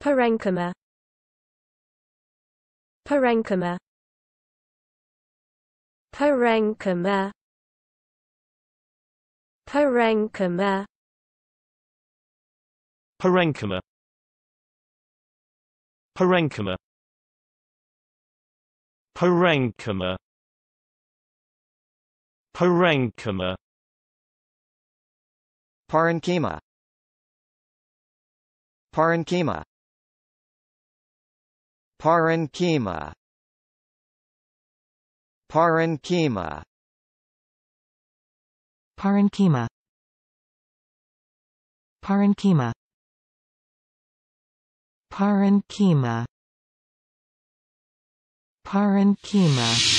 Parenchyma Parenchyma Parenchyma Parenchyma Parenchyma Parenchyma Parenchyma Parenchyma Parenchyma Parenchyma Parenchyma Parenchyma Parenchyma Parenchyma Parenchyma Parenchyma